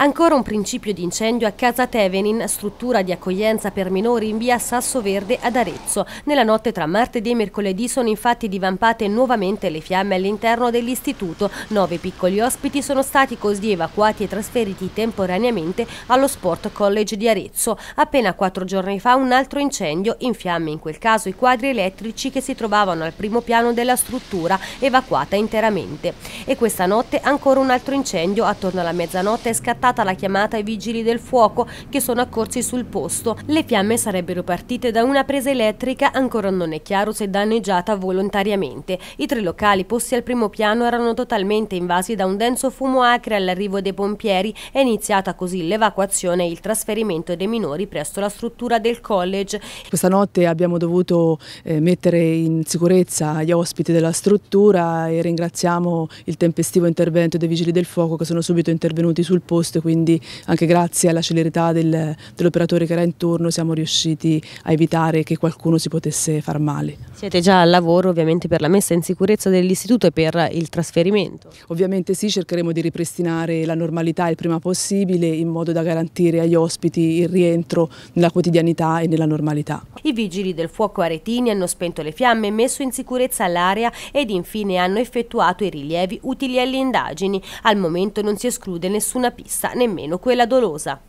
Ancora un principio di incendio a Casa Tevenin, struttura di accoglienza per minori in via Sasso Verde ad Arezzo. Nella notte tra martedì e mercoledì sono infatti divampate nuovamente le fiamme all'interno dell'istituto. Nove piccoli ospiti sono stati così evacuati e trasferiti temporaneamente allo Sport College di Arezzo. Appena quattro giorni fa un altro incendio, in fiamme in quel caso i quadri elettrici che si trovavano al primo piano della struttura, evacuata interamente. E questa notte ancora un altro incendio, attorno alla mezzanotte è scattato stata la chiamata ai vigili del fuoco che sono accorsi sul posto. Le fiamme sarebbero partite da una presa elettrica, ancora non è chiaro se danneggiata volontariamente. I tre locali posti al primo piano erano totalmente invasi da un denso fumo acre all'arrivo dei pompieri. È iniziata così l'evacuazione e il trasferimento dei minori presso la struttura del college. Questa notte abbiamo dovuto eh, mettere in sicurezza gli ospiti della struttura e ringraziamo il tempestivo intervento dei vigili del fuoco che sono subito intervenuti sul posto previsto, quindi anche grazie alla celerità del, dell'operatore che era intorno siamo riusciti a evitare che qualcuno si potesse far male. Siete già al lavoro ovviamente per la messa in sicurezza dell'istituto e per il trasferimento? Ovviamente sì, cercheremo di ripristinare la normalità il prima possibile in modo da garantire agli ospiti il rientro nella quotidianità e nella normalità. I vigili del fuoco aretini hanno spento le fiamme, messo in sicurezza l'area ed infine hanno effettuato i rilievi utili alle indagini. Al momento non si esclude nessuna pista nemmeno quella dolosa.